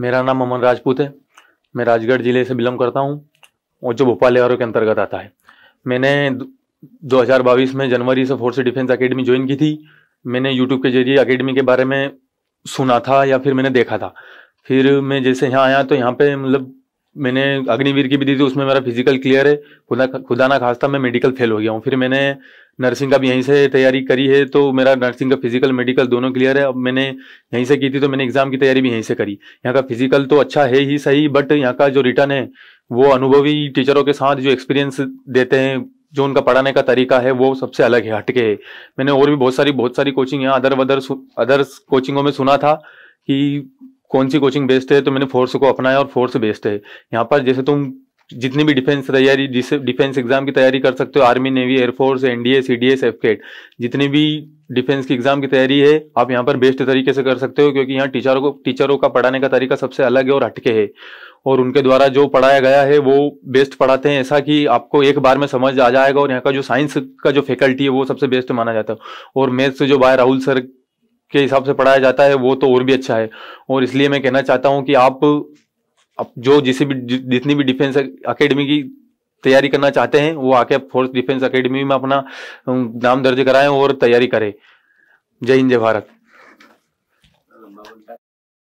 मेरा नाम अमन राजपूत है मैं राजगढ़ ज़िले से बिलोंग करता हूँ और जो भोपाल एयरो के अंतर्गत आता है मैंने 2022 में जनवरी से फोर्स डिफेंस अकेडमी ज्वाइन की थी मैंने यूट्यूब के जरिए अकेडमी के बारे में सुना था या फिर मैंने देखा था फिर मैं जैसे यहाँ आया तो यहाँ पे मतलब मैंने अग्निवीर की भी दी थी उसमें मेरा फिजिकल क्लियर है खुदा खुदा ना खास्ता मैं मेडिकल फेल हो गया हूँ फिर मैंने नर्सिंग का भी यहीं से तैयारी करी है तो मेरा नर्सिंग का फिजिकल मेडिकल दोनों क्लियर है अब मैंने यहीं से की थी तो मैंने एग्जाम की तैयारी भी यहीं से करी यहाँ का फिजिकल तो अच्छा है ही सही बट यहाँ का जो रिटर्न है वो अनुभवी टीचरों के साथ जो एक्सपीरियंस देते हैं जो उनका पढ़ाने का तरीका है वो सबसे अलग है हटके है मैंने और भी बहुत सारी बहुत सारी कोचिंग यहाँ अदर वदर अदर कोचिंगों में सुना था कि कौन सी कोचिंग बेस्ट है तो मैंने फोर्स को अपनाया और फोर्स बेस्ट है यहाँ पर जैसे तुम जितनी भी डिफेंस तैयारी डिफेंस एग्जाम की तैयारी कर सकते हो army navy air force NDA CDS AFCAT जितनी भी डिफेंस की एग्जाम की तैयारी है आप यहाँ पर बेस्ट तरीके से कर सकते हो क्योंकि यहाँ टीचरों को टीचरों का पढ़ाने का तरीका सबसे अलग है और हटके है और उनके द्वारा जो पढ़ाया गया है वो बेस्ट पढ़ाते हैं ऐसा कि आपको एक बार में समझ आ जाएगा और यहाँ का जो साइंस का जो फैकल्टी है वो सबसे बेस्ट माना जाता है और मैथ्स जो बाय राहुल सर के हिसाब से पढ़ाया जाता है वो तो और भी अच्छा है और इसलिए मैं कहना चाहता हूँ कि आप जो जिसे भी जितनी भी डिफेंस अकेडमी की तैयारी करना चाहते हैं वो आके फोर्स डिफेंस अकेडमी में अपना नाम दर्ज कराएं और तैयारी करें जय हिंद जय भारत